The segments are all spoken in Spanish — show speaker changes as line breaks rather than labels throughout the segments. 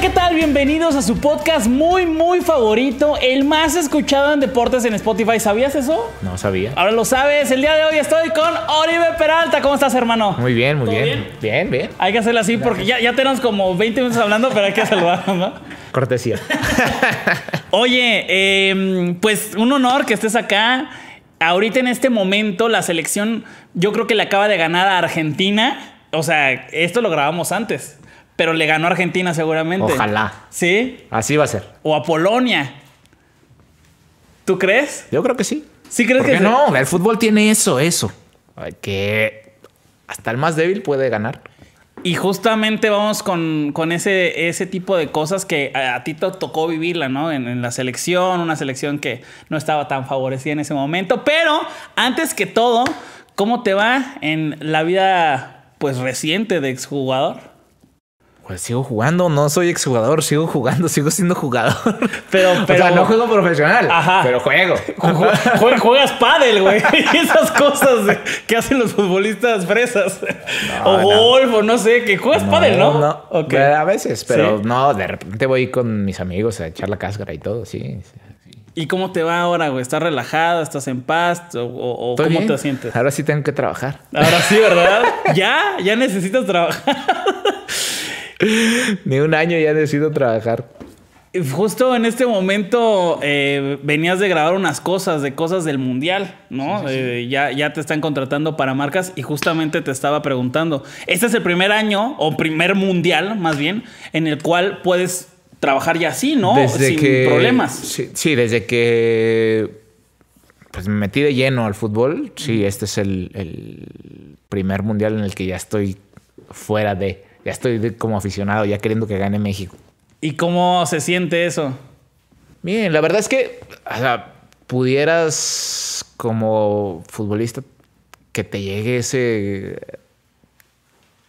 ¿qué tal? Bienvenidos a su podcast muy, muy favorito, el más escuchado en deportes en Spotify. ¿Sabías eso? No sabía. Ahora lo sabes. El día de hoy estoy con Oribe Peralta. ¿Cómo estás, hermano? Muy bien, muy bien. bien. bien. Hay que hacerlo así porque ya, tenemos como 20 minutos hablando, pero hay que saludarlo, ¿no? Cortesía. Oye, em, pues un honor que estés acá. Ahorita en este momento la selección yo creo que le acaba de ganar a Argentina. O sea, esto lo grabamos antes. Pero le ganó a Argentina seguramente. Ojalá. ¿Sí? Así va a ser. O a Polonia. ¿Tú crees?
Yo creo que sí. ¿Sí crees que no? El fútbol tiene eso, eso. Que hasta el más débil puede ganar.
Y justamente vamos con, ese, ese, tipo de cosas que a, ti te tocó vivirla, ¿no? En, en, la selección, una selección que no estaba tan favorecida en ese momento. Pero antes que todo, ¿cómo te va en la vida pues reciente de exjugador?
pues sigo jugando, no soy exjugador, sigo jugando, sigo siendo jugador.
Pero, pero... O sea, no juego profesional, Ajá. pero juego. juegas pádel, güey. esas cosas que hacen los futbolistas fresas. o golf, o no sé, que juegas pádel, ¿no? okay. a veces, pero
no, de repente voy con mis amigos a echar la cáscara y todo,
sí. ¿Y cómo te va ahora, güey? ¿Estás relajada? ¿Estás en paz? ¿O, cómo te
sientes? Ahora sí tengo que trabajar.
Ahora sí, ¿verdad? ya, ya necesitas trabajar.
Ni un año ya decidido trabajar.
Justo en este momento eh, venías de grabar unas cosas, de cosas del mundial, ¿no? Eh, ya, ya te están contratando para marcas y justamente te estaba preguntando, este es el primer año o primer mundial más bien en el cual puedes trabajar ya así, ¿no? Sin problemas.
Sí, desde que pues me metí de lleno al fútbol, sí, este es el primer mundial en el que ya estoy fuera de... Ya estoy como aficionado, ya queriendo que gane México.
¿Y cómo se siente eso?
Bien, la verdad es que o sea, pudieras como futbolista que te llegue ese...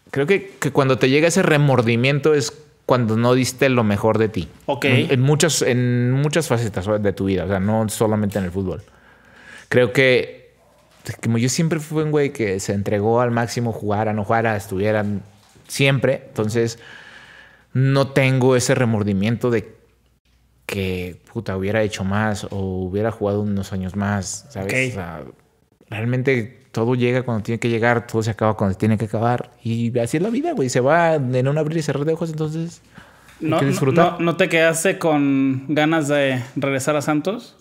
Creo que, cuando te llega ese remordimiento es cuando no diste lo mejor de ti. Ok. En, muchas, en muchas facetas de tu vida, o sea, no solamente en el fútbol. Creo que, como yo siempre fui un güey que se entregó al máximo, jugar a no a estuvieran siempre. Entonces, no tengo ese remordimiento de que puta hubiera hecho más o hubiera jugado unos años más, ¿sabes? realmente todo llega cuando tiene que llegar, todo se acaba cuando tiene que acabar y así es la vida, güey, se va en
un abrir y cerrar de ojos, entonces no, no te quedaste con ganas de regresar a Santos?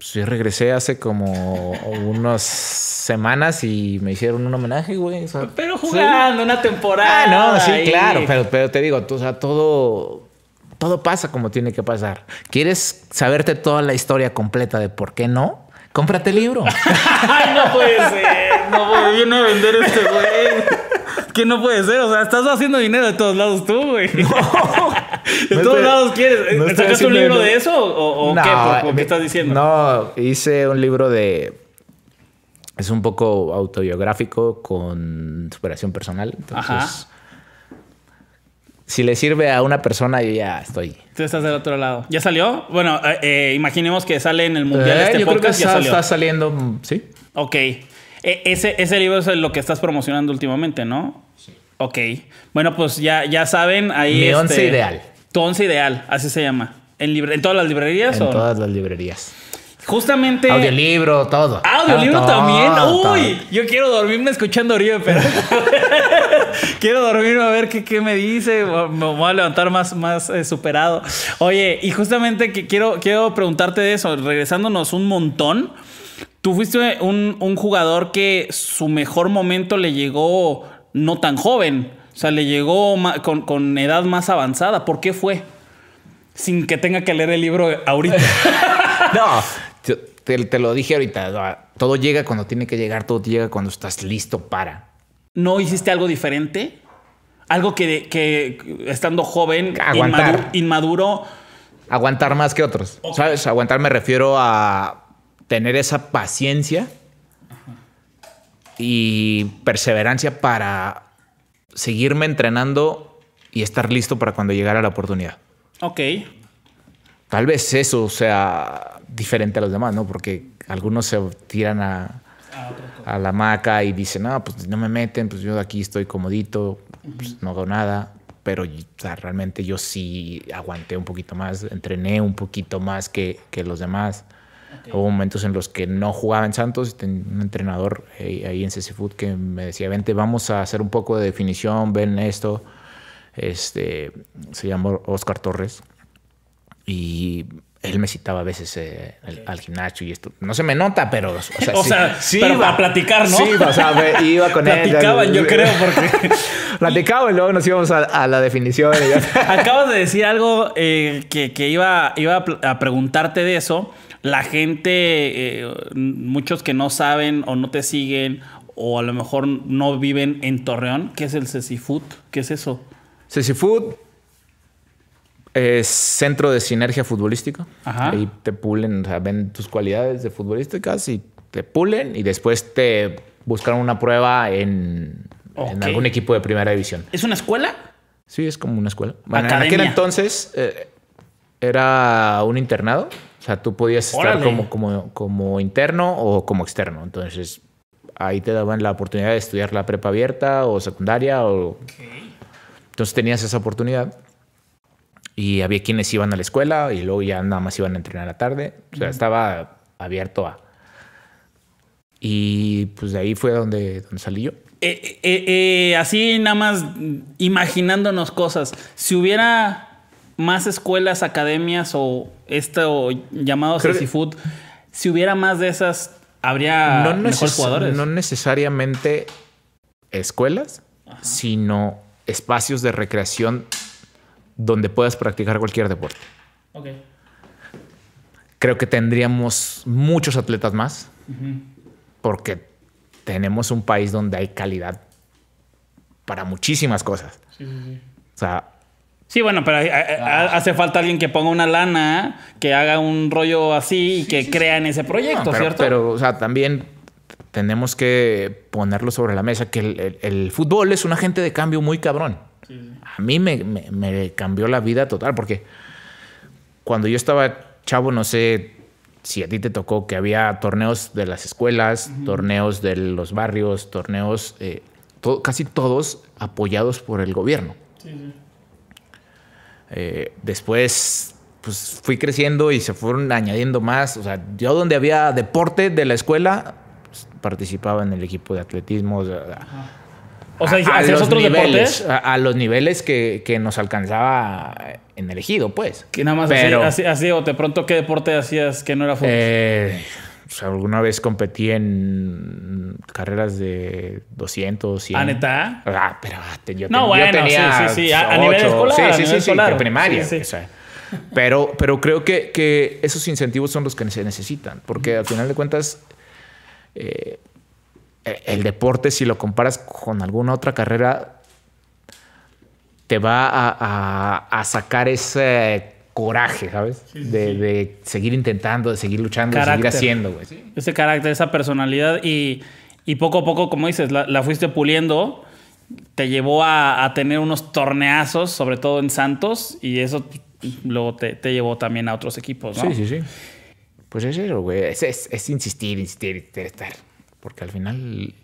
Pues, yo regresé hace como unas semanas y me hicieron un homenaje, güey.
pero jugando una temporada. Ah, no, sí, claro.
Pero, te digo, todo, pasa como tiene que pasar. ¿Quieres saberte toda la historia completa de por qué no? Cómprate el libro.
Ay, no puede ser. No puede, viene a vender este güey. Que no puede ser. O sea, estás haciendo dinero de todos lados tú, güey. No de todos lados quieres. Eh, no un libro de eso o, qué? Eh, qué
estás diciendo? No, hice un libro de. Es un poco autobiográfico con superación personal. Entonces, si le sirve a una persona, yo ya estoy.
Tú estás del otro lado. ¿Ya salió? Bueno, eh, imaginemos que sale en el mundial este yo Creo que ya está saliendo, sí. Ok. E, ese, ese libro es lo que estás promocionando últimamente, ¿no? Sí. Ok. Bueno, pues ya, ya saben, ahí. Mi once este, ideal. Tu once ideal, así se llama. ¿En, en todas las librerías? En todas las librerías. Justamente. Audiolibro, todo. Audiolibro también. Uy, yo quiero dormirme escuchando Río, pero. quiero dormirme a ver qué, me dice. Me voy a levantar más, más eh, superado. Oye, y justamente que quiero, quiero preguntarte de eso, regresándonos un montón. Tú fuiste un, un jugador que su mejor momento le llegó no tan joven. O sea, le llegó con, edad más avanzada. ¿Por qué fue? Sin que tenga que leer el libro ahorita.
no, te, lo dije ahorita. Todo llega cuando tiene que llegar, todo llega cuando estás listo para.
¿No hiciste algo diferente? Algo que, estando joven, inmaduro,
Aguantar más que otros. ¿Sabes? Aguantar me refiero a tener esa paciencia y perseverancia para seguirme entrenando y estar listo para cuando llegara la oportunidad. Ok. Tal vez eso sea diferente a los demás, ¿no? Porque algunos se tiran a, la maca y dicen, no, pues no me meten, pues yo aquí estoy comodito, pues, no hago nada. Pero realmente yo sí aguanté un poquito más, entrené un poquito más que, que los demás. Hubo momentos en los que no jugaba en Santos, tenía un entrenador eh, ahí, en CC que me decía, vente, vamos a hacer un poco de definición, ven esto. Este, se llamó Oscar Torres. Y él me citaba a veces eh, al, gimnasio y esto. No se me nota, pero. O sea, sí, iba a platicar, ¿no? Sí, o sea, iba con él. Platicaban, yo creo, porque. Platicaban y luego nos íbamos a, la definición.
Acabas de decir algo eh, que, iba, iba a preguntarte de eso la gente, eh, muchos que no saben o no te siguen o a lo mejor no viven en Torreón, ¿qué es el Cecifood? ¿Qué es eso?
Cecifood es centro de sinergia futbolística. Ajá. Ahí te pulen, o sea, ven tus cualidades de futbolísticas y te pulen y después te buscan una prueba en, algún equipo de primera división.
¿Es una escuela?
Sí, es como una escuela. en aquel entonces eh, era un internado o sea, tú podías estar como, como, como interno o como externo. Entonces, ahí te daban la oportunidad de estudiar la prepa abierta o secundaria. O... Entonces tenías esa oportunidad. Y había quienes iban a la escuela y luego ya nada más iban
a entrenar a la tarde. O sea, estaba abierto a...
Y pues de ahí fue donde, salí yo.
Eh, eh, eh, así nada más imaginándonos cosas. Si hubiera más escuelas, academias o esto llamado sexy Food, si hubiera más de esas, habría no jugadores. No necesariamente
escuelas, sino espacios de recreación donde puedas practicar cualquier deporte. Ok. Creo que tendríamos muchos atletas más porque tenemos un país donde hay calidad para muchísimas cosas. Sí, sí, O sea,
Sí, bueno, pero eh, eh, hace falta alguien que ponga una lana, que haga un rollo así y que crea en ese proyecto, ¿cierto? Pero, o sea, también
tenemos que ponerlo sobre la mesa, que el, fútbol es un agente de cambio muy cabrón. A mí me, cambió la vida total, porque cuando yo estaba chavo, no sé si a ti te tocó que había torneos de las escuelas, torneos de los barrios, torneos, eh, casi todos apoyados por el gobierno. Sí, sí. Eh, después pues fui creciendo y se fueron añadiendo más. O sea, yo donde había deporte de la escuela, pues, participaba en el equipo de atletismo. O sea, hacías a, los otros niveles, deportes? A, los niveles que, que, nos alcanzaba en el ejido, pues. Que nada más Pero, así, o de pronto, ¿qué deporte hacías que no era fútbol? Eh, o pues, alguna vez competí en carreras de 200, 100. ¿A neta? Ah, pero ah, yo, no, bueno, tenía sí, sí, sí. A, nivel escolar. Sí, sí, a sí, primaria. pero, creo que, esos incentivos son los que se necesitan, porque al final de cuentas, eh, e, el deporte, si lo comparas con alguna otra carrera, te va a, a sacar ese coraje, ¿sabes? de, seguir intentando, de seguir luchando, de seguir haciendo, güey.
Ese carácter, esa personalidad y, poco a poco, como dices, la, fuiste puliendo, te llevó a, tener unos torneazos, sobre todo en Santos, y eso luego te, llevó también a otros equipos, ¿no? Sí, sí, sí.
Pues es eso, güey. Es, insistir, insistir, insistir, Porque al final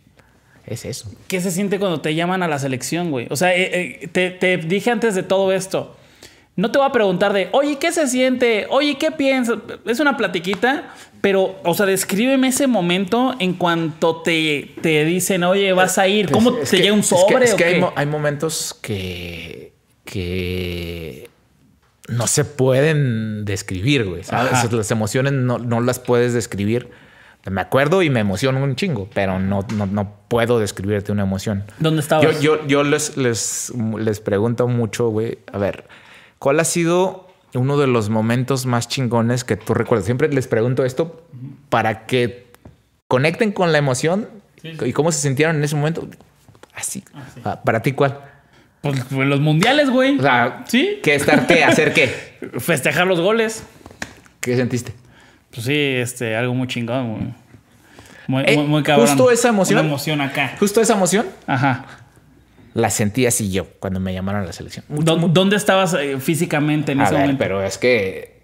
es eso.
¿Qué se siente cuando te llaman a la selección, güey? O sea, eh, eh, te dije antes de todo esto no te va a preguntar de, oye, ¿qué se siente? Oye, ¿qué piensas? Es una platiquita, pero, o sea, descríbeme ese momento en cuanto te, te dicen, oye, vas a ir. ¿Cómo se te llega un sobre? Es que,
hay, momentos que, que no se pueden describir, güey. Las emociones no, las puedes describir. Me acuerdo y me emociono un chingo, pero no, no, no puedo describirte una emoción. ¿Dónde estabas? Yo, yo, yo les, les, les pregunto mucho, güey, a ver ¿Cuál ha sido uno de los momentos más chingones que tú recuerdas? Siempre les pregunto esto para que conecten con la emoción y cómo se sintieron en ese momento. Así. Ah, ah, ¿Para ti cuál? Pues, pues, los
mundiales, güey. O sea, ¿sí? ¿Qué ¿Hacer qué? Festejar los goles. ¿Qué sentiste? Pues sí, este, algo muy chingón, güey. Muy, eh, muy, cabrón. Justo esa emoción. emoción acá. Justo esa emoción. Ajá la
sentía así yo cuando me llamaron a la selección.
¿Dónde estabas eh, físicamente en ese momento? Pero es que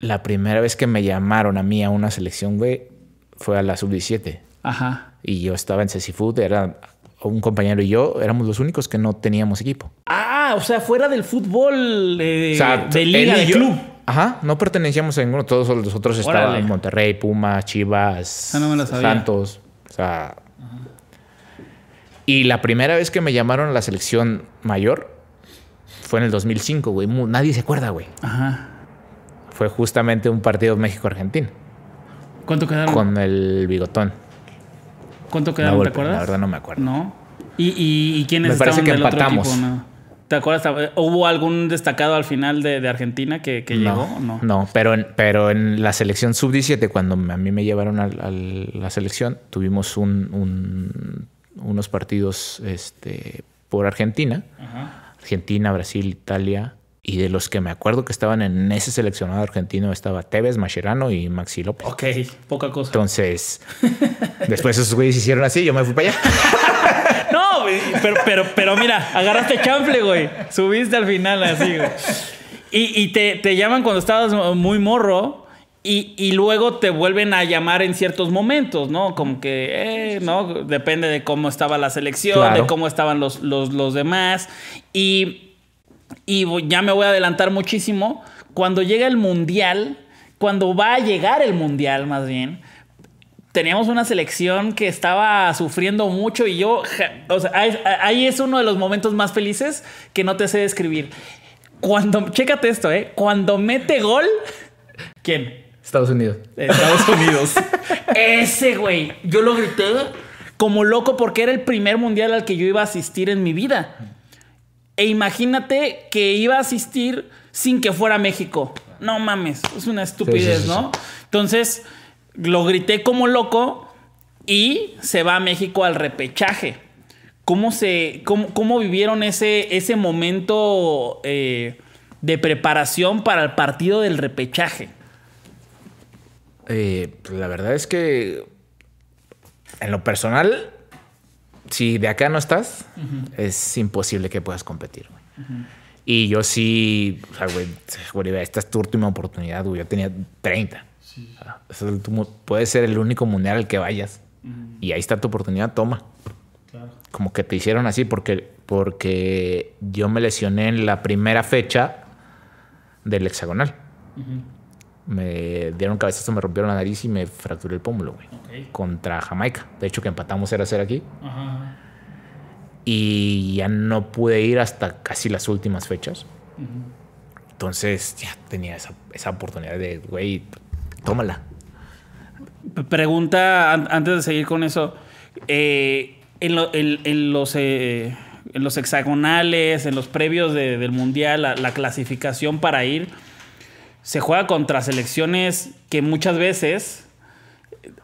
la primera vez que me llamaron a mí a una selección, güey, fue a la sub-17. Ajá. Y yo estaba en Cecifood, era un compañero y yo éramos los únicos que no teníamos equipo.
Ah, o sea, fuera del fútbol eh, de liga, de club.
Ajá, no pertenecíamos a ninguno. Todos los otros estaban en Monterrey, Puma, Chivas, ah, Santos. O sea, y la primera vez que me llamaron a la selección mayor fue en el 2005, güey. Nadie se acuerda, güey. Ajá. Fue justamente un partido México-Argentina. ¿Cuánto quedaron? Con el bigotón.
¿Cuánto quedaron? ¿Te acuerdas? La verdad no me acuerdo. No. ¿Y, y, y quiénes me parece que empatamos. ¿Te acuerdas? ¿Hubo algún destacado al final de, Argentina que, llegó o llegó?
No, no pero, en, pero en la selección sub-17, cuando a mí me llevaron a, la selección, tuvimos un unos partidos este, por Argentina, Argentina, Brasil, Italia, y de los que me acuerdo que estaban en ese seleccionado argentino estaba Tevez, Mascherano y Maxi López. Ok, poca cosa. Entonces, después esos güeyes hicieron así, yo me fui para allá.
no, pero, pero, pero mira, agarraste chamfle güey. Subiste al final así, güey. Y, te, te, llaman cuando estabas muy morro y, luego te vuelven a llamar en ciertos momentos, ¿no? Como que, eh, ¿no? Depende de cómo estaba la selección, de cómo estaban los, demás. Y, y, ya me voy a adelantar muchísimo. Cuando llega el mundial, cuando va a llegar el mundial más bien, teníamos una selección que estaba sufriendo mucho y yo, o sea, ahí es uno de los momentos más felices que no te sé describir. Cuando, chécate esto, ¿eh? Cuando mete gol, ¿quién? Estados Unidos. Estados Unidos. Ese, güey. Yo lo grité como loco porque era el primer mundial al que yo iba a asistir en mi vida. E imagínate que iba a asistir sin que fuera México. No mames, es una estupidez, ¿no? Entonces, lo grité como loco y se va a México al repechaje. ¿Cómo, se, cómo, cómo vivieron ese, ese momento eh, de preparación para el partido del repechaje?
Eh, pues, la verdad es que en lo personal, si de acá no estás, es imposible que puedas competir. Y yo sí, güey, esta es tu última oportunidad, Yo tenía 30. puedes ser el único mundial al que vayas. Y ahí está tu oportunidad, toma. Como que te hicieron así porque, porque yo me lesioné en la primera fecha del hexagonal. Ajá me dieron cabezazo, me rompieron la nariz y me fracturé el pómulo, güey. Contra Jamaica. De hecho, que empatamos era ser aquí. Y ya no pude ir hasta casi las últimas fechas. Entonces ya tenía esa, oportunidad de, güey, tómala.
Pregunta antes de seguir con eso. Eh, en, los. Eh, en los hexagonales, en los previos del mundial, la clasificación para ir, se juega contra selecciones que muchas veces.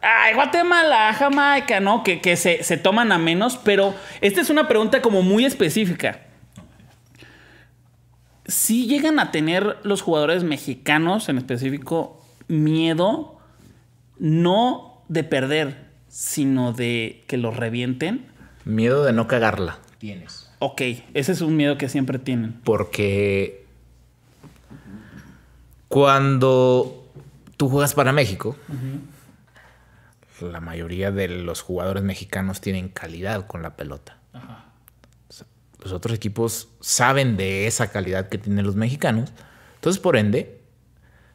Ay, Guatemala, Jamaica, ¿no? Que, se, toman a menos, pero esta es una pregunta como muy específica. Si ¿Sí llegan a tener los jugadores mexicanos en específico miedo, no de perder, sino de que los revienten. Miedo de no cagarla. Tienes. Ok, ese es un miedo que siempre tienen. Porque
cuando tú juegas para México, la mayoría de los jugadores mexicanos tienen calidad con la pelota. Los otros equipos saben de esa calidad que tienen los mexicanos. Entonces, por ende,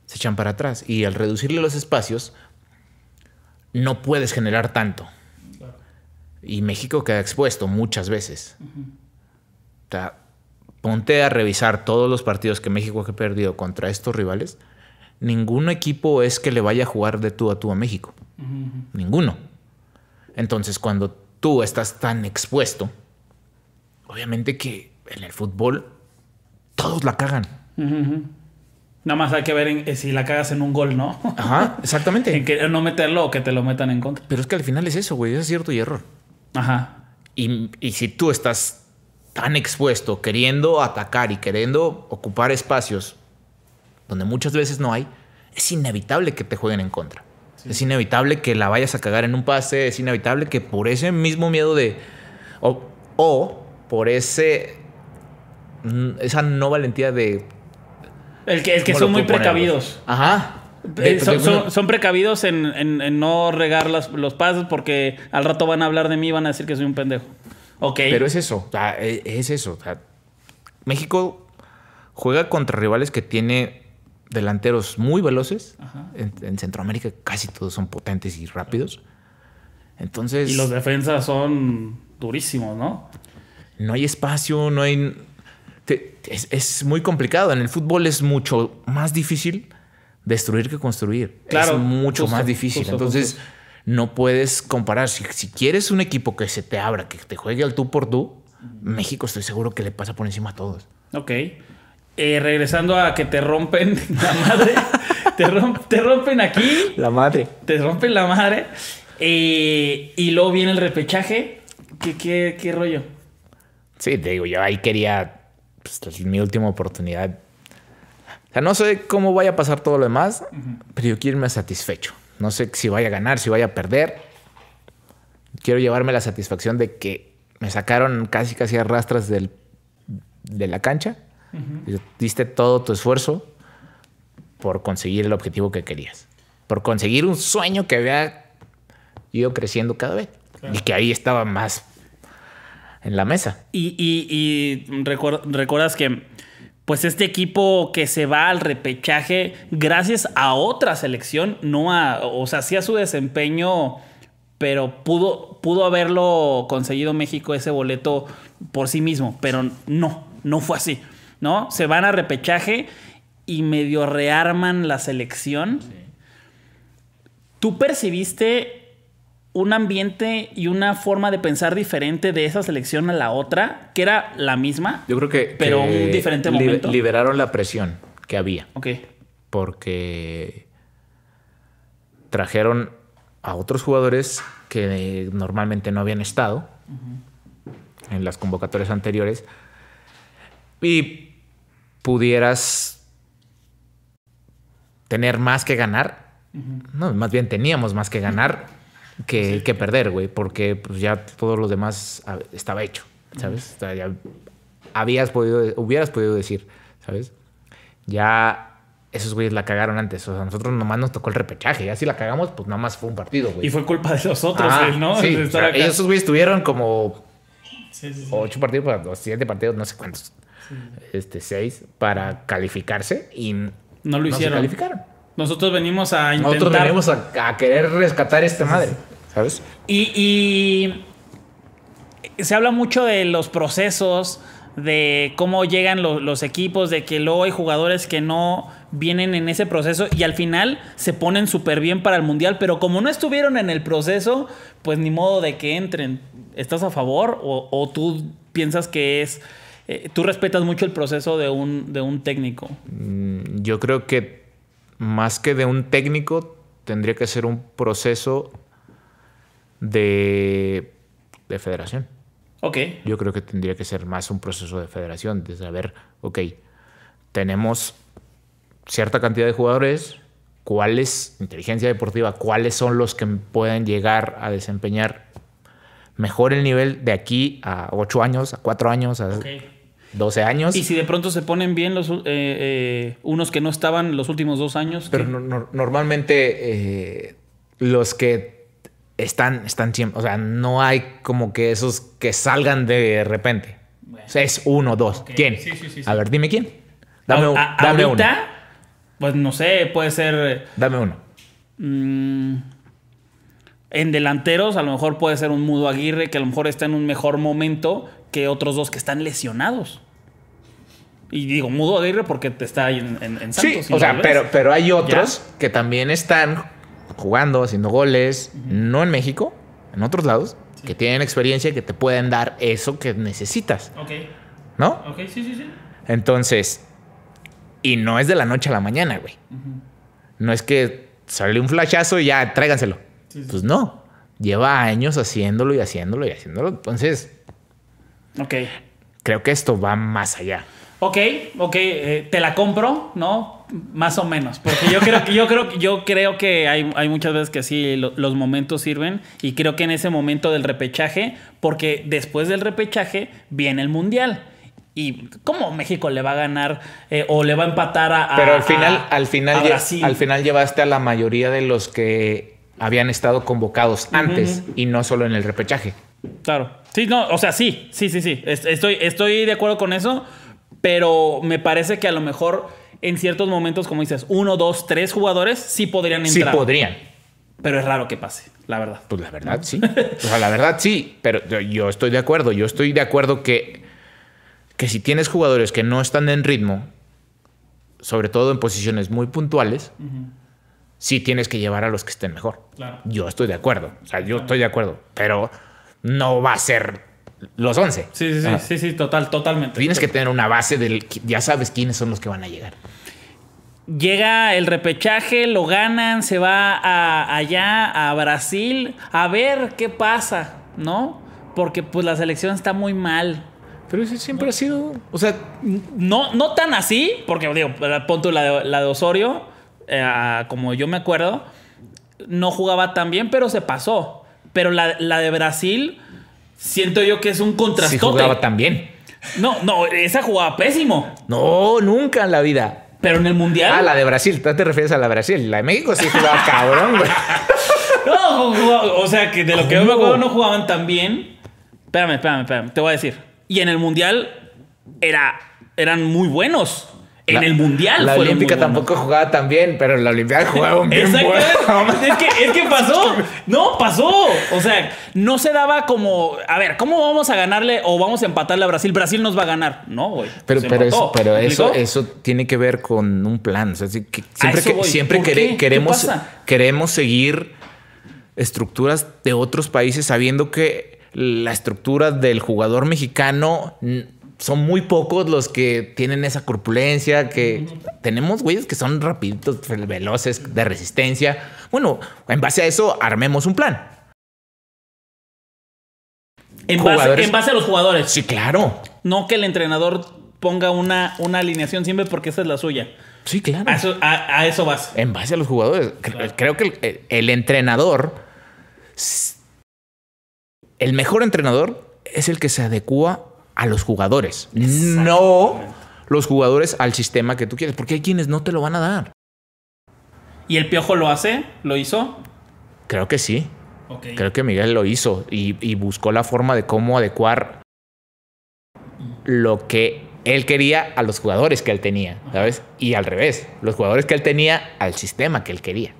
se echan para atrás. Y al reducirle los espacios, no puedes generar tanto. Y México queda expuesto muchas veces. o ponte a revisar todos los partidos que México ha perdido contra estos rivales, ningún equipo es que le vaya a jugar de tú a tú a México. Ninguno. Entonces, cuando tú estás tan expuesto, obviamente que en el fútbol todos la cagan.
Nada más hay que ver eh, si la cagas en un gol, ¿no? Ajá, exactamente. en que no meterlo o que te lo metan en contra. Pero es que al final es eso, güey, es cierto y error. Ajá. Y, y si tú estás tan expuesto,
queriendo atacar y queriendo ocupar espacios donde muchas veces no hay, es inevitable que te jueguen en contra. Es inevitable que la vayas a cagar en un pase, es inevitable que por ese mismo miedo de... O, por ese... Mm, esa no valentía de...
El que, el que son muy precavidos. Ajá. Eh, son, precavidos en, no regar los pases porque al rato van a hablar de mí y van a decir que soy un pendejo. Pero es
eso, e, es eso. México juega contra rivales que tiene delanteros muy veloces. En, Centroamérica casi todos son potentes y rápidos. Entonces.
Y los defensas son durísimos, ¿no? No hay espacio, no
hay. es, muy complicado. En el fútbol es mucho más difícil destruir que construir. Claro. Es mucho más difícil. Entonces no puedes comparar. Si, quieres un equipo que se te abra, que te juegue al tú por tú, México estoy seguro que le pasa por encima a todos.
Ok. Eh, regresando a que te rompen la madre. te, rompen aquí.
La madre. Te
rompen la madre. Eh, y luego viene el repechaje. ¿Qué, rollo?
Sí, te digo, yo ahí quería pues, mi última oportunidad. O sea, no sé cómo vaya a pasar todo lo demás, pero yo quiero irme satisfecho. No sé si vaya a ganar, si vaya a perder. Quiero llevarme la satisfacción de que me sacaron casi, casi arrastras del, de la cancha. Diste todo tu esfuerzo por conseguir el objetivo que querías. Por conseguir un sueño que había ido creciendo cada vez. Y que ahí estaba más en la mesa.
y recuerdas que pues este equipo que se va al repechaje gracias a otra selección, no a, o sea, sí a su desempeño, pero pudo, pudo haberlo conseguido México ese boleto por sí mismo, pero no, no fue así, ¿no? Se van a repechaje y medio rearman la selección. ¿Tú percibiste un ambiente y una forma de pensar diferente de esa selección a la otra, que era la misma.
Yo creo que. Pero un diferente momento. Liberaron la presión que había. Porque trajeron a otros jugadores que normalmente no habían estado en las convocatorias anteriores. Y pudieras tener más que ganar. No, más bien teníamos más que ganar que, perder, güey, porque pues, ya todo lo demás estaba hecho, ¿sabes? ya habías podido, hubieras podido decir, ¿sabes? Ya esos güeyes la cagaron antes. O sea, nosotros nomás nos tocó el repechaje. Ya si la cagamos, pues nada más fue un partido, güey. Y fue culpa de los otros, ¿no? Sí, esos güeyes tuvieron como sí, ocho partidos, o siete partidos, no sé cuántos. Este, seis, para calificarse y no lo hicieron. calificaron.
Nosotros venimos a intentar. Nosotros venimos a, querer rescatar esta madre, ¿sabes? Y, se habla mucho de los procesos, de cómo llegan los, equipos, de que luego hay jugadores que no vienen en ese proceso y al final se ponen súper bien para el mundial, pero como no estuvieron en el proceso, pues ni modo de que entren. ¿Estás a favor o, tú piensas que es... Eh, tú respetas mucho el proceso de un, de un técnico?
Mm, yo creo que más que de un técnico, tendría que ser un proceso de, federación. Ok. Yo creo que tendría que ser más un proceso de federación, de saber, ok, tenemos cierta cantidad de jugadores, cuál es inteligencia deportiva, cuáles son los que pueden llegar a desempeñar mejor el nivel de aquí a ocho años, a cuatro años, a 12 años. Y si de pronto
se ponen bien los eh, eh, unos que no estaban los últimos dos años. Pero
normalmente eh, los que están, están siempre, o sea, no hay como que esos que salgan de repente. O sea, es uno,
dos. ¿Quién? Sí, sí, sí, a ver, dime quién. Dame, uno. ahorita, Pues no sé, puede ser. Dame uno. Mm, en delanteros, a lo mejor puede ser un Mudo Aguirre, que a lo mejor está en un mejor momento que otros dos que están lesionados. Y digo, Mudo Aguirre porque te está ahí en, en, Santos. Sí, o sea, pero, pero hay otros
que también están jugando, haciendo goles, no en México, en otros lados, que tienen experiencia y que te pueden dar eso que necesitas.
Ok. ¿No? Ok, sí, sí, sí.
Entonces, y no es de la noche a la mañana, güey. No es que sale un flashazo y ya, tráiganselo. Pues no. Lleva años haciéndolo y haciéndolo y haciéndolo. Entonces, Ok. Creo que esto va
más allá. Ok, ok, eh, te la compro, ¿no? Más o menos. Porque yo creo que, yo creo, yo creo que hay, muchas veces que sí, los momentos sirven. Y creo que en ese momento del repechaje, porque después del repechaje viene el mundial. ¿Y cómo México le va a ganar eh, o le va a empatar a, Pero al final, al,
final al final llevaste a la mayoría de los que habían estado convocados antes y no solo en el repechaje.
Claro. Sí, no, o sea, sí, sí, sí, sí. Estoy, estoy de acuerdo con eso, pero me parece que a lo mejor en ciertos momentos, como dices, uno, dos, tres jugadores sí podrían entrar. Sí podrían. Pero es raro que pase, la verdad. Pues la verdad, sí. o
sea, la verdad, sí. Pero yo estoy de acuerdo. Yo estoy de acuerdo que, que si tienes jugadores que no están en ritmo, sobre todo en posiciones muy puntuales, sí tienes que llevar a los que estén mejor.
Claro. Yo estoy
de acuerdo. O sea, yo estoy de acuerdo. Pero no va a ser los 11. Sí, sí, sí, sí, total, totalmente. Tienes que tener una base del. Ya sabes quiénes son los que van a llegar.
Llega el repechaje, lo ganan, se va a, allá, a Brasil, a ver qué pasa, ¿no? Porque pues la selección está muy mal. Pero siempre ha sido. O sea. No, no tan así, porque digo, la de, la de Osorio, eh, como yo me acuerdo, no jugaba tan bien, pero se pasó. Pero la, la de Brasil, siento yo que es un contrastote. Sí jugaba también. No, no, esa jugaba pésimo.
No, nunca en la vida. Pero en el mundial. Ah, la de Brasil. ¿Tú te refieres a la de Brasil? La de México sí jugaba cabrón,
güey. No, o sea, que de lo que yo me acuerdo no jugaban tan bien. Espérame, espérame, espérame. Te voy a decir. Y en el mundial era, eran muy buenos. En el mundial. La olímpica tampoco
jugaba tan bien, pero en la olimpiada un bien. es,
que, pasó. No, pasó. O sea, no se daba como, a ver, ¿cómo vamos a ganarle o vamos a empatarle a Brasil? Brasil nos va a ganar. No, güey. Pero, pero, eso,
eso, tiene que ver con un plan. O sea, siempre, queremos seguir estructuras de otros países sabiendo que la estructura del jugador mexicano son muy pocos los que tienen esa corpulencia, que tenemos güeyes que son rapiditos, veloces, de resistencia. Bueno, en base a eso, armemos un plan. En base, a
los jugadores. Sí, claro. No que el entrenador ponga una, una alineación siempre porque esa es la suya. Sí, claro. A eso, vas. En base a los jugadores. Creo que el, el entrenador,
el mejor entrenador es el que se adecua a los jugadores, no los jugadores al sistema que tú quieres, porque hay quienes no te lo van a dar.
¿Y el Piojo lo hace? ¿Lo hizo?
Creo que sí. Creo que Miguel lo hizo y, buscó la forma de cómo adecuar lo que él quería a los jugadores que él tenía, ¿sabes? Y al revés, los jugadores que él tenía al sistema que él quería.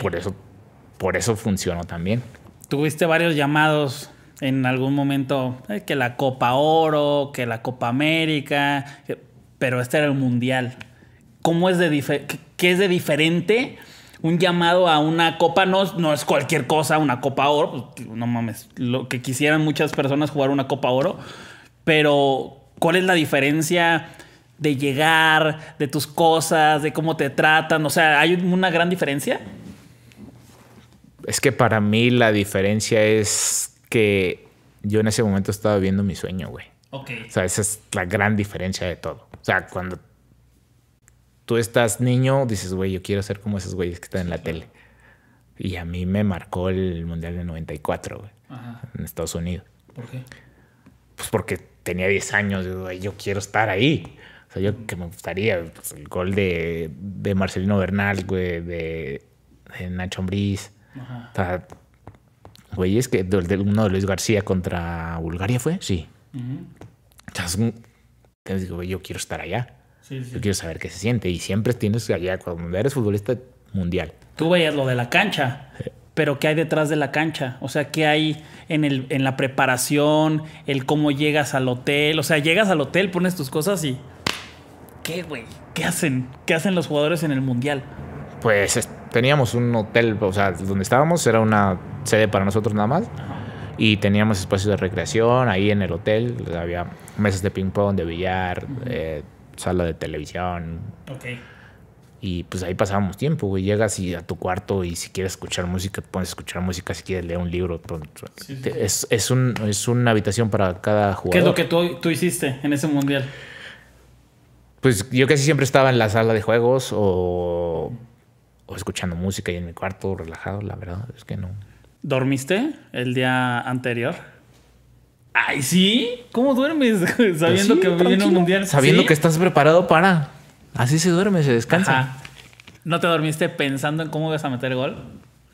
Por, eso, por eso funcionó también.
Tuviste varios llamados en algún momento eh, que la Copa Oro, que la Copa América, pero este era el Mundial. ¿Cómo es de qué es de diferente? Un llamado a una copa no, no es cualquier cosa, una copa oro, pues, no mames, lo que quisieran muchas personas jugar una copa oro, pero ¿cuál es la diferencia? de llegar, de tus cosas, de cómo te tratan? O sea, ¿hay una gran diferencia?
Es que para mí la diferencia es que yo en ese momento estaba viendo mi sueño, güey. Ok. O sea, esa es la gran diferencia de todo. O sea, cuando tú estás niño, dices, güey, yo quiero ser como esos güeyes que están en la tele. Y a mí me marcó el Mundial de 94, güey. Ajá. En Estados Unidos. ¿Por qué? Pues porque tenía 10 años, yo, yo quiero estar ahí. O sea, yo que me gustaría, pues, el gol de, de Marcelino Bernal, güey, de, Nacho Ambriz. Ajá. O sea, güey, es que uno de Luis García contra Bulgaria fue, sí. güey, yo quiero estar allá. Sí, sí. Yo quiero saber qué se siente. Y siempre tienes allá, cuando eres futbolista mundial.
Tú veías lo de la cancha. pero qué hay detrás de la cancha, o sea, qué hay en, el, en la preparación, el cómo llegas al hotel, o sea, llegas al hotel, pones tus cosas y... ¿Qué, güey? ¿Qué hacen? ¿Qué hacen los jugadores en el Mundial?
Pues teníamos un hotel, o sea, donde estábamos era una sede para nosotros nada más. Y teníamos espacios de recreación ahí en el hotel. Había mesas de ping-pong, de billar, eh, sala de televisión. Ok. Y pues ahí pasábamos tiempo, güey. Llegas y a tu cuarto y si quieres escuchar música, puedes escuchar música. Si quieres leer un libro, Es, un, es una habitación para cada jugador. ¿Qué es lo que
tú, tú hiciste en ese mundial?
Pues yo casi siempre estaba en la sala de juegos o o escuchando música y en mi cuarto relajado, la verdad es que no.
¿Dormiste el día anterior? Ay, sí. ¿Cómo duermes? Pues Sabiendo que viene un mundial. Sabiendo que estás preparado para. Así se duerme, se descansa. ¿No te dormiste pensando en cómo vas a meter gol?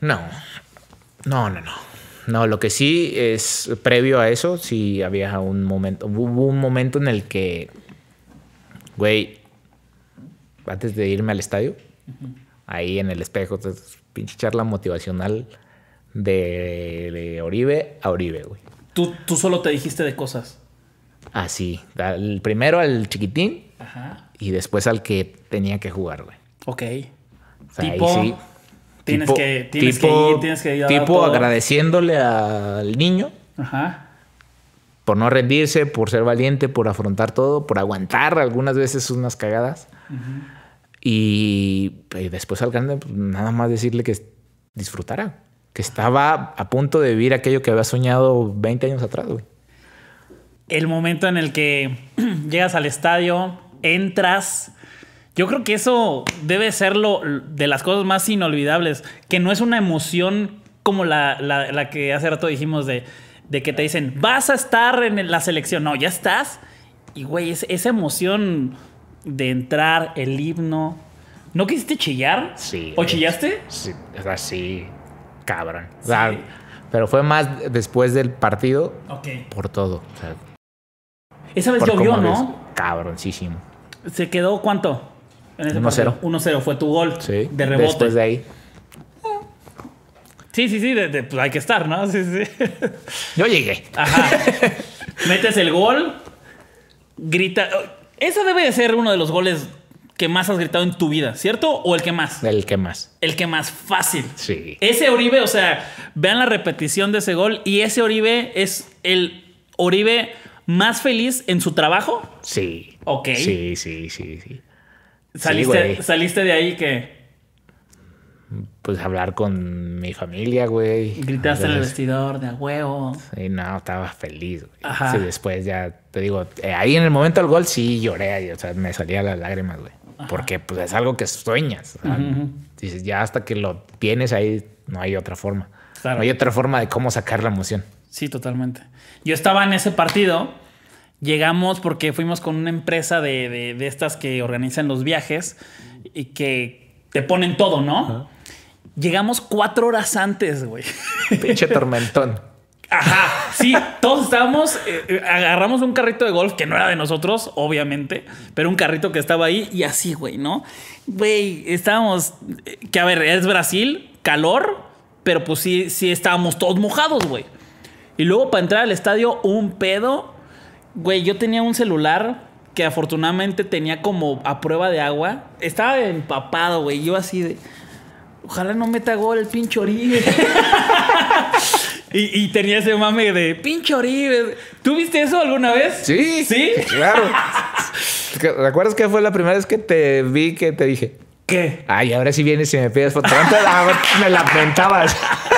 No.
No, no, no. No, lo que sí es previo a eso, Si había un momento. Hubo un momento en el que. Güey. Antes de irme al estadio ahí en el espejo. Entonces, pinche charla motivacional de, Oribe a Oribe, güey. Tú, solo te dijiste de cosas. Así. Ah, al, primero al chiquitín Ajá. y después al que tenía que jugar, güey. Ok. tipo,
tienes, que, ir, tienes que Tipo agradeciéndole
al niño. Ajá. Por no rendirse, por ser valiente, por afrontar todo, por aguantar algunas veces unas cagadas. Y y después al grande, pues, nada más decirle que disfrutara, que estaba a punto de vivir aquello que había soñado 20 años atrás, güey.
El momento en el que llegas al estadio, entras. Yo creo que eso debe ser lo de las cosas más inolvidables, que no es una emoción como la, la, que hace rato dijimos de, que te dicen, vas a estar en la selección. No, ya estás. Y güey, esa emoción de entrar, el himno, ¿No quisiste chillar? Sí. ¿O chillaste?
Sí, o sea,
sí, cabrón.
O sea, pero fue más después del partido Ok. por todo. O sea, Esa vez llovió, ¿no? Cabroncísimo.
¿Se quedó cuánto? 1-0. 1-0 fue tu gol sí. de rebote. Después de ahí. Sí, sí, sí, pues, hay que estar, ¿no? Sí, sí. Yo llegué. Ajá. Metes el gol, grita. Oh, ese debe de ser uno de los goles que más has gritado en tu vida, ¿cierto? ¿O el que más? El que más. El que más fácil. Sí. Ese Oribe, o sea, vean la repetición de ese gol y ese Oribe es el Oribe más feliz en su trabajo. Sí. Ok. Sí,
sí, sí, sí. Saliste,
saliste de ahí que...
Pues hablar con mi familia, güey. Gritaste en el
vestidor de a
huevo. Sí, no, estaba feliz, güey. Ajá. Sí, después ya, te digo, eh, ahí en el momento del gol sí lloré, o sea, me salían las lágrimas, güey porque pues, es algo que sueñas. Dices, ya hasta que lo tienes ahí, no hay otra forma. No hay otra forma de cómo sacar la emoción.
Sí, totalmente. Yo estaba en ese partido, llegamos porque fuimos con una empresa de, estas que organizan los viajes y que te ponen todo, ¿no? Llegamos cuatro horas antes, güey. Pinche tormentón. sí, todos estábamos, eh, eh, agarramos un carrito de golf que no era de nosotros, obviamente, pero un carrito que estaba ahí y así, güey, ¿no? Güey, estábamos, eh, que a ver, es Brasil, calor, pero pues sí, sí estábamos todos mojados, güey. Y luego para entrar al estadio, un pedo, güey, yo tenía un celular que afortunadamente tenía como a prueba de agua, estaba empapado, güey, yo así de... Ojalá no meta gol el pinche Oribe. Y, tenía ese mame de pinche Oribe. ¿Tú eso alguna vez? Sí. Sí. Claro.
¿Recuerdas que fue la primera vez que te vi que te dije? ¿Qué? Ay, ahora sí vienes y
me pides foto. me lamentabas.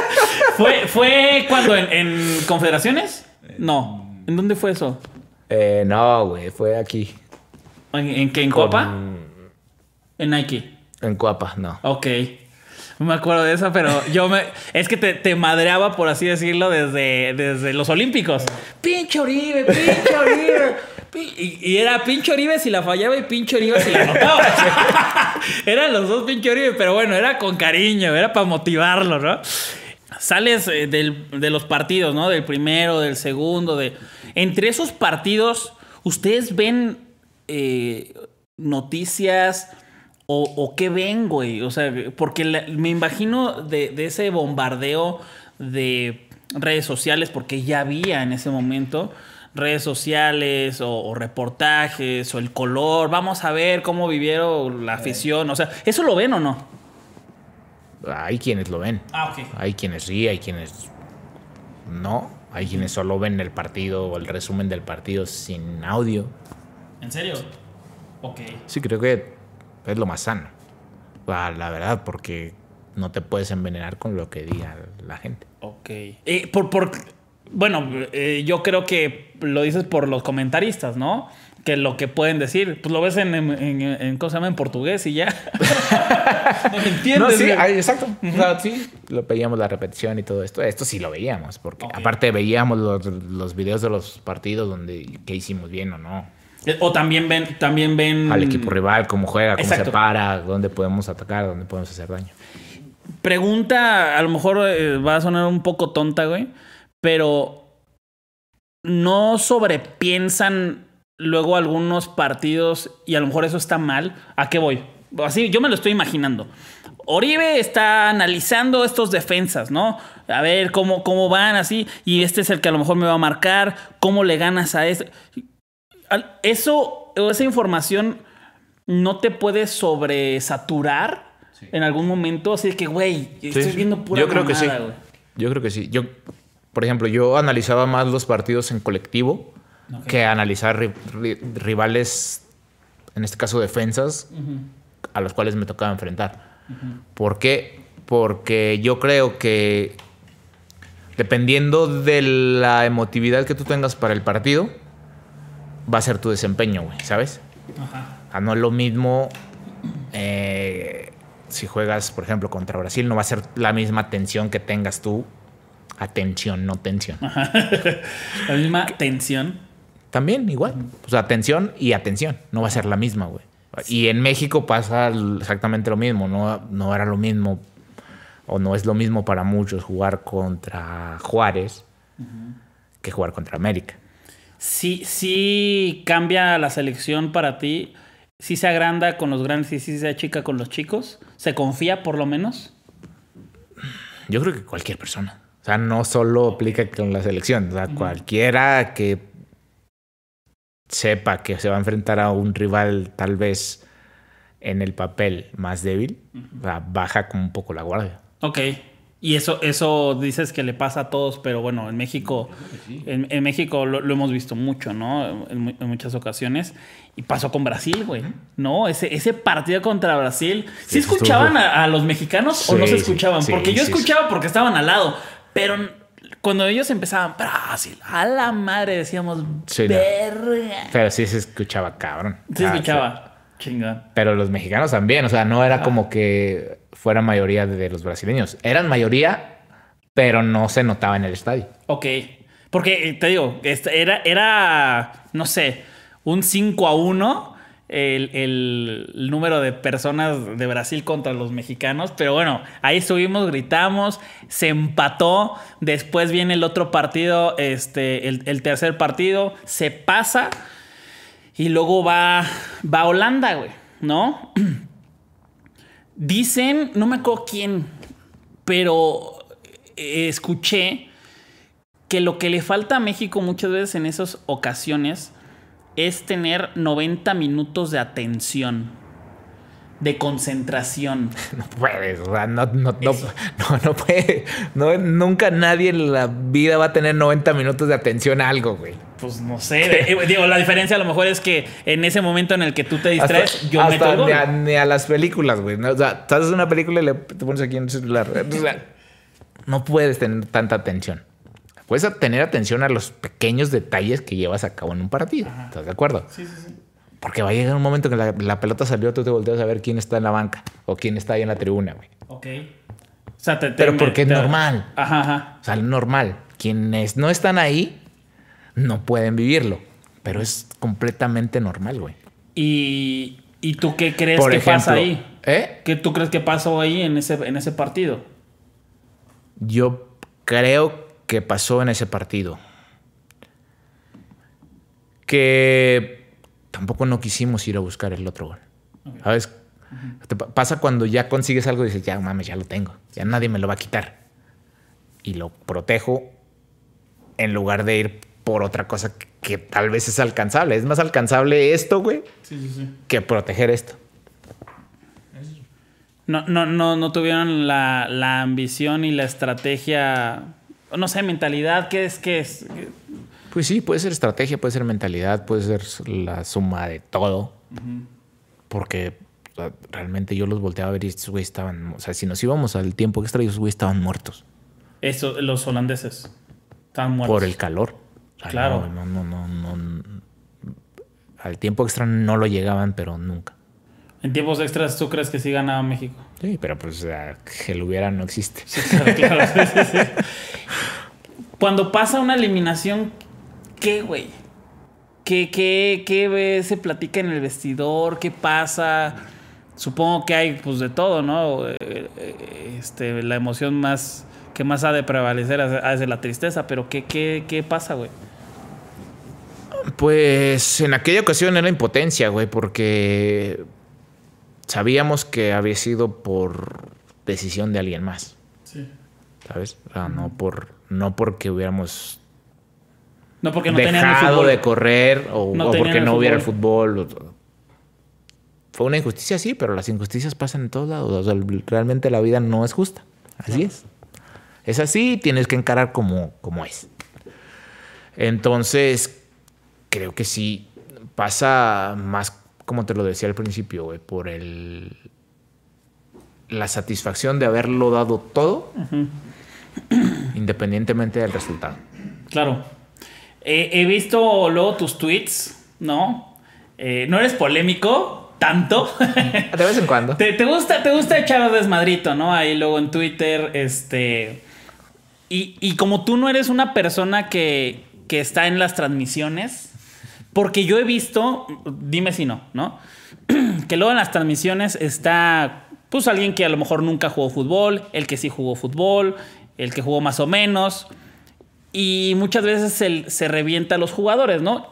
¿Fue, fue cuando? ¿En, Confederaciones? No. ¿En dónde fue eso?
Eh, no, güey. Fue aquí.
¿En, qué? ¿En Coapa? En Nike.
En Coapa, no.
Ok. No me acuerdo de esa, pero yo me. Es que te, te madreaba, por así decirlo, desde, desde los Olímpicos. ¡Pinche Oribe! ¡Pinche Oribe! Y, era pinche Oribe si la fallaba y pinche Oribe si la anotaba. Eran los dos pinche Oribe, pero bueno, era con cariño, era para motivarlo, ¿no? Sales eh, de los partidos, ¿no? Del primero, del segundo, de. Entre esos partidos, ¿ustedes ven eh, noticias? o, qué ven, güey. O sea, porque me imagino de, ese bombardeo de redes sociales, porque ya había en ese momento redes sociales o, o, reportajes o el color. Vamos a ver cómo vivieron la eh. afición. O sea, ¿eso lo ven o no?
Hay quienes lo ven. Ah, ok. Hay quienes sí, hay quienes no. Hay quienes solo ven el partido o el resumen del partido sin audio.
¿En serio? Ok.
Sí, creo que es lo más sano. la verdad, porque no te puedes envenenar con lo que diga la gente.
Ok. por, por, bueno, eh, yo creo que lo dices por los comentaristas, ¿no? que lo que pueden decir. Pues lo ves en, en, en, ¿cómo se llama? En portugués y ya. no entiendes. sí,
exacto. sí, lo veíamos la repetición y todo esto. Esto sí lo veíamos, porque aparte veíamos los, los, videos de los partidos donde qué hicimos bien o no.
Eh, o también ven, también ven. Al equipo rival, cómo juega, cómo se para, dónde podemos atacar, dónde podemos hacer daño. Pregunta, a lo mejor eh, va a sonar un poco tonta, güey, pero no sobrepiensan luego algunos partidos y a lo mejor eso está mal. ¿A qué voy? Así yo me lo estoy imaginando. Oribe está analizando estos defensas, ¿no? A ver cómo, cómo van así. Y este es el que a lo mejor me va a marcar. ¿Cómo le ganas a este? eso, esa información no te puede sobresaturar en algún momento. Así que, güey, estoy viendo pura Yo creo que
Yo creo que sí. Yo, por ejemplo, yo analizaba más los partidos en colectivo que analizar rivales, en este caso defensas, a los cuales me tocaba enfrentar. ¿Por qué? Porque yo creo que dependiendo de la emotividad que tú tengas para el partido, va a ser tu desempeño, güey, ¿sabes? Ajá. no es lo mismo eh, si juegas, por ejemplo, contra Brasil, no va a ser la misma tensión que tengas tú. Atención, no tensión.
Ajá. La misma tensión. También, igual.
O sea, atención y atención. No va a ser la misma, güey. Y en México pasa exactamente lo mismo. No, no era lo mismo o no es lo mismo para muchos jugar contra Juárez que jugar contra América.
Si sí cambia la selección para ti. si se agranda con los grandes y si se achica con los chicos. ¿Se confía por lo menos?
Yo creo que cualquier persona. O sea, no solo aplica con la selección. O sea, cualquiera que sepa que se va a enfrentar a un rival tal vez en el papel más débil, baja como un poco la guardia.
Ok. Y eso, eso dices que le pasa a todos, pero bueno, en México, en, México lo, hemos visto mucho, ¿no? En, muchas ocasiones. Y pasó con Brasil, güey. No, ese, ese partido contra Brasil. ¿Sí, escuchaban a, los mexicanos o no se escuchaban? porque yo escuchaba porque estaban al lado. Pero cuando ellos empezaban, Brasil, a la madre, decíamos, verga.
Pero sí se escuchaba, cabrón.
Se ah, escuchaba.
Pero los mexicanos también, o sea, no era ah. como que fuera mayoría de los brasileños. Eran mayoría, pero no se notaba en el estadio. Ok.
Porque eh, te digo, era, era no sé, un 5 a 1 el, el, número de personas de Brasil contra los mexicanos. Pero bueno, ahí subimos, gritamos, se empató. Después viene el otro partido, este, el, el tercer partido, se pasa. Y luego va, va a Holanda, güey, ¿no? Dicen, no me acuerdo quién, pero eh, escuché que lo que le falta a México muchas veces en esas ocasiones es tener 90 minutos de atención, de concentración. No puedes, no, no, no, no, puede. nunca nadie en la vida va a tener
90 minutos de atención a algo, güey
pues no sé. Eh, digo, la diferencia a lo mejor es que en ese momento en el que tú te distraes, yo me meto a,
las películas, güey. O sea, tú haces una película y le, te pones aquí en el celular. O sea, no puedes tener tanta atención. Puedes tener atención a los pequeños detalles que llevas a cabo en un partido. ¿Estás de acuerdo? Sí, sí, sí. Porque va a llegar un momento que la, pelota salió, tú te volteas a ver quién está en la banca o quién está ahí en la tribuna, güey.
Ok. O sea, te, Pero porque es normal. Ajá,
O sea, normal. Quienes no
están ahí
no pueden vivirlo. Pero es completamente normal, güey.
¿Y, tú qué crees que pasa ahí? ¿Eh? ¿Qué tú crees que pasó ahí en ese, en ese partido?
Yo creo que pasó en ese partido.
Que tampoco no
quisimos ir a buscar el otro gol. ¿Sabes? pasa cuando ya consigues algo y dices, ya mames, ya lo tengo, ya nadie me lo va a quitar. Y lo protejo en lugar de ir por otra cosa que tal vez es alcanzable. Es más alcanzable esto, güey, que proteger esto.
No, no, no, no tuvieron la, ambición y la estrategia, no sé, mentalidad, ¿qué es? ¿Qué es?
Pues sí, puede ser estrategia, puede ser mentalidad, puede ser la suma de todo. Porque ah, realmente yo los volteaba a ver y estos güey estaban, o sea, si nos íbamos al tiempo extra, estos güey estaban muertos.
Eso, los holandeses estaban
muertos. Por el calor
claro. No, no, no,
Al tiempo extra no lo llegaban, pero nunca.
¿En tiempos extras tú crees que sí ganaba México? Sí, pero pues
que lo hubiera no existe.
Cuando pasa una eliminación, ¿qué, güey? ¿Qué, se platica en el vestidor? ¿Qué pasa? Supongo que hay pues de todo, ¿no? Eh, eh, este, la emoción más que más ha de prevalecer a la tristeza, pero ¿qué, qué, qué pasa, güey?
Pues en aquella ocasión era impotencia, güey, porque sabíamos que había sido por decisión de alguien más. Sí. ¿Sabes? no por no porque hubiéramos
no porque dejado de correr
o, porque no hubiera el fútbol. Fue una injusticia, sí, pero las injusticias pasan en todos lados. realmente la vida no es justa. Así es. Es así, tienes que encarar como, como es. Entonces, creo que sí pasa más, como te lo decía al principio, por el la satisfacción de haberlo dado todo, independientemente del resultado.
Claro. he visto luego tus tweets, ¿no? Eh, no eres polémico tanto. De vez en cuando. te, gusta, te gusta echar desmadrito, ¿no? Ahí luego en Twitter, este. Y, como tú no eres una persona que, está en las transmisiones, porque yo he visto, dime si no, ¿no? que luego en las transmisiones está, pues alguien que a lo mejor nunca jugó fútbol, el que sí jugó fútbol, el que jugó más o menos, y muchas veces se, se revienta a los jugadores, ¿no?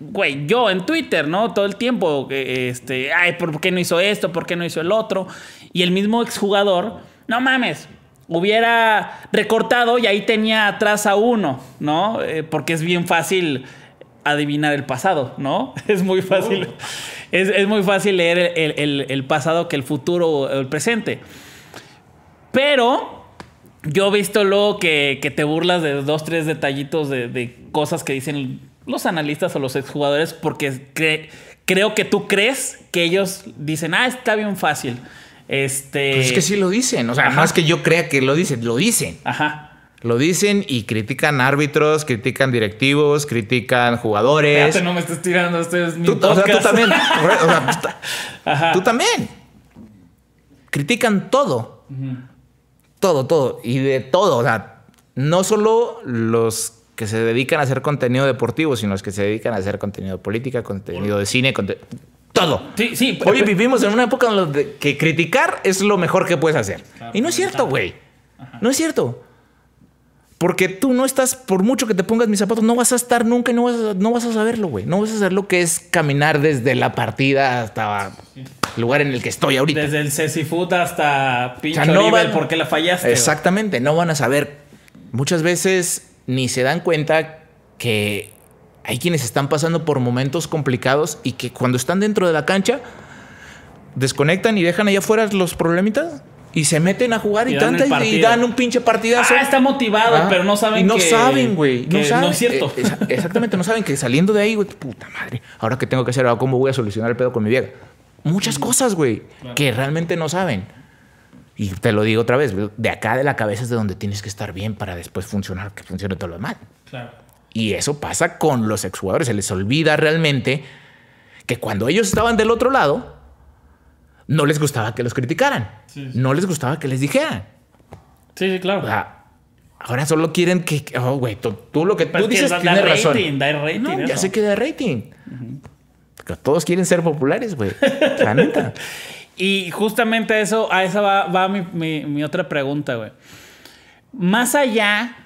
Güey, yo en Twitter, ¿no? Todo el tiempo, eh, este, ay, ¿por qué no hizo esto? ¿Por qué no hizo el otro? Y el mismo exjugador, no mames, hubiera recortado y ahí tenía atrás a uno, ¿no? Eh, porque es bien fácil adivinar el pasado, ¿no? Es muy fácil, oh. es, muy fácil leer el, pasado que el futuro o el presente. Pero yo he visto luego que, te burlas de dos, tres detallitos de, cosas que dicen los analistas o los exjugadores porque creo que tú crees que ellos dicen, ah, está bien fácil. Este. Pues es que sí
lo dicen. O sea, no que yo crea que lo dicen, lo dicen. Ajá. Lo dicen y critican árbitros, critican directivos, critican jugadores.
no me estás tirando, esto es mi tú, tú también.
tú, también. Critican todo. Todo, todo. Y de todo. O sea, no solo los que se dedican a hacer contenido deportivo, sino los que se dedican a hacer contenido de política, contenido de cine, contenido todo. Sí, sí. Hoy vivimos en una época en la que criticar es lo mejor que puedes hacer. y no es cierto, güey. No es cierto. Porque tú no estás, por mucho que te pongas mis zapatos, no vas a estar nunca y no vas a, saberlo, güey. No vas a saber lo que es caminar desde la partida hasta el lugar en el que estoy ahorita. Desde el foot hasta pinche porque la fallaste. Exactamente, no van a saber. Muchas veces ni se dan cuenta que hay quienes están pasando por momentos complicados y que cuando están dentro de la cancha desconectan y dejan allá afuera los problemitas y se meten a jugar y, dan, dan un pinche partidazo. Ah, está motivado, ah, pero no saben y no saben, güey. No es cierto. Eh, exactamente, no saben que saliendo de ahí, güey, puta madre, ahora que tengo que hacer, ah, cómo voy a solucionar el pedo con mi vieja. Muchas cosas, güey, que realmente no saben. Y te lo digo otra vez, de acá de la cabeza es de donde tienes que estar bien para después funcionar, que funcione todo lo demás. Claro. Y eso pasa con los exjugadores. Se les olvida realmente que cuando ellos estaban del otro lado, no les gustaba que los criticaran. No les gustaba que les dijeran. Sí, sí, claro. ahora solo quieren que. Oh, güey, tú, lo que tú dices tiene razón.
Rating, ya sé que da rating.
todos quieren ser populares, güey.
La neta. y justamente eso, a esa va, mi, mi otra pregunta, güey. Más allá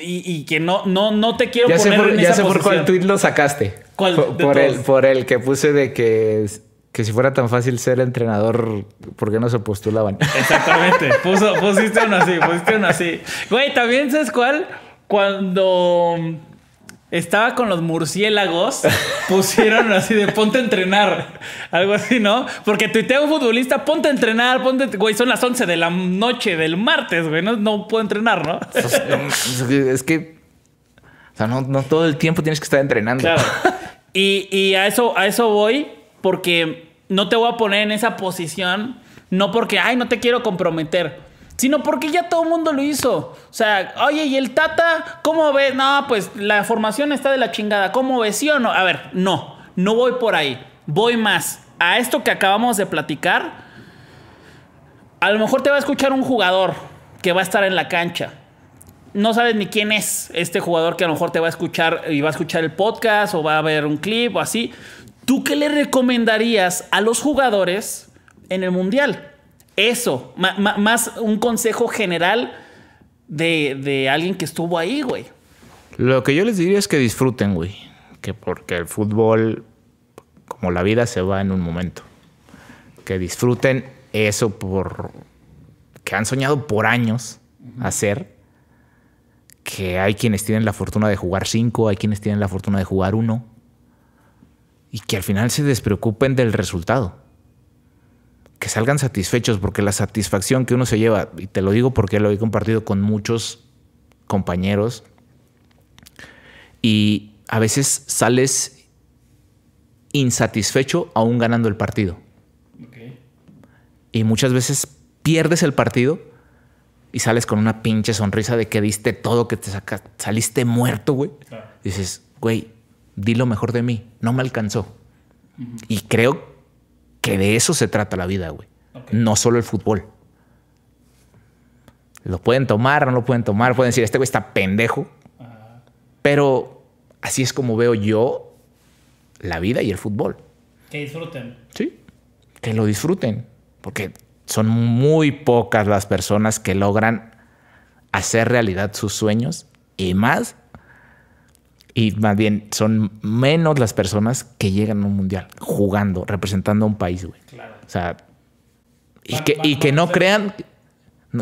y, que no, no, no te quiero ya poner por, en ya sé por cuál tweet lo sacaste. ¿Cuál por, el, por el
que puse de que que si fuera tan fácil ser entrenador, ¿por qué no se postulaban?
Exactamente. Puso, pusiste uno así, pusiste uno así. Güey, también sabes cuál? Cuando estaba con los murciélagos, pusieron así de ponte a entrenar. Algo así, ¿no? Porque tuitea un futbolista, ponte a entrenar, ponte. Güey, son las 11 de la noche del martes, güey. No, puedo entrenar, ¿no? Eh,
es que. O sea, no, todo el tiempo tienes que estar entrenando. Claro.
Y, y a, eso, a eso voy porque no te voy a poner en esa posición, no porque, ay, no te quiero comprometer sino porque ya todo el mundo lo hizo. O sea, oye, ¿y el Tata? ¿Cómo ve? No, pues la formación está de la chingada. ¿Cómo ves? ¿Sí o no? A ver, no, no voy por ahí. Voy más a esto que acabamos de platicar. A lo mejor te va a escuchar un jugador que va a estar en la cancha. No sabes ni quién es este jugador que a lo mejor te va a escuchar y va a escuchar el podcast o va a ver un clip o así. ¿Tú qué le recomendarías a los jugadores en el Mundial? Eso, más un consejo general de, alguien que estuvo ahí, güey.
Lo que yo les diría es que disfruten, güey. Que porque el fútbol, como la vida, se va en un momento. Que disfruten eso por que han soñado por años hacer. Que hay quienes tienen la fortuna de jugar cinco, hay quienes tienen la fortuna de jugar uno. Y que al final se despreocupen del resultado que salgan satisfechos, porque la satisfacción que uno se lleva, y te lo digo porque lo he compartido con muchos compañeros, y a veces sales insatisfecho aún ganando el partido. Y muchas veces pierdes el partido y sales con una pinche sonrisa de que diste todo, que te sacaste, saliste muerto, güey. Dices, güey, di lo mejor de mí, no me alcanzó. Y creo que que de eso se trata la vida, güey. No solo el fútbol. Lo pueden tomar, no lo pueden tomar. Pueden decir, este güey está pendejo. Pero así es como veo yo la vida y el fútbol.
Que disfruten.
Sí, que lo disfruten. Porque son muy pocas las personas que logran hacer realidad sus sueños y más y más bien son menos las personas que llegan a un mundial jugando, representando a un país, güey. O sea, y que, que no crean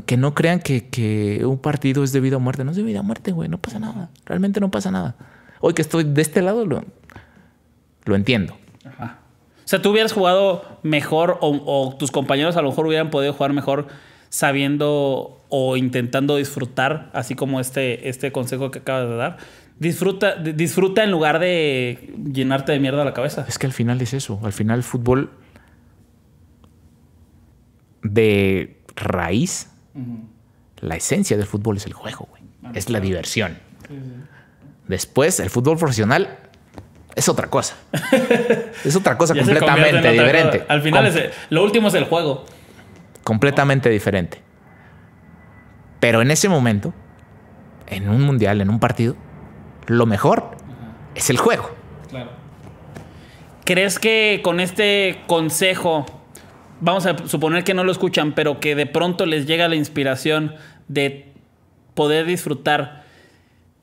que no crean que, un partido es de vida o muerte. No es de vida o muerte, güey. No pasa nada. Realmente no pasa nada. Hoy que estoy de este lado, lo, lo entiendo.
Ajá. O sea, tú hubieras jugado mejor o, o, tus compañeros a lo mejor hubieran podido jugar mejor sabiendo o intentando disfrutar, así como este, este consejo que acabas de dar, Disfruta, disfruta en lugar de llenarte de mierda la cabeza. Es que al final es eso. Al final el fútbol
de raíz, la esencia del fútbol es el juego, güey. Ah, es la diversión. Después, el fútbol profesional es otra cosa. es otra cosa completamente diferente. Al final, es
lo último es el juego.
Completamente diferente. Pero en ese momento, en un mundial, en un partido, lo mejor es el juego.
Claro. ¿Crees que con este consejo, vamos a suponer que no lo escuchan, pero que de pronto les llega la inspiración de poder disfrutar?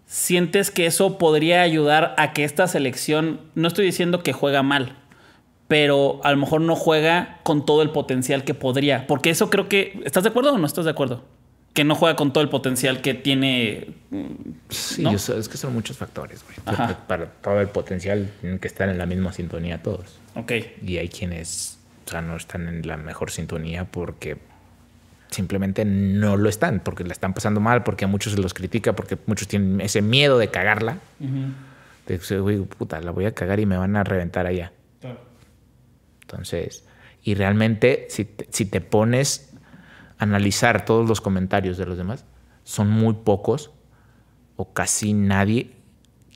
¿Sientes que eso podría ayudar a que esta selección, no estoy diciendo que juega mal, pero a lo mejor no juega con todo el potencial que podría? Porque eso creo que, ¿estás de acuerdo o no estás de acuerdo? que no juega con todo el potencial que tiene. Sí, es que son muchos factores,
güey. Para, todo el potencial tienen que estar en la misma sintonía todos. Ok. Y hay quienes, o sea, no están en la mejor sintonía porque simplemente no lo están, porque la están pasando mal, porque a muchos se los critica, porque muchos tienen ese miedo de cagarla. puta, la voy a cagar y me van a reventar allá. Entonces, y realmente, si si te pones analizar todos los comentarios de los demás, son muy pocos o casi nadie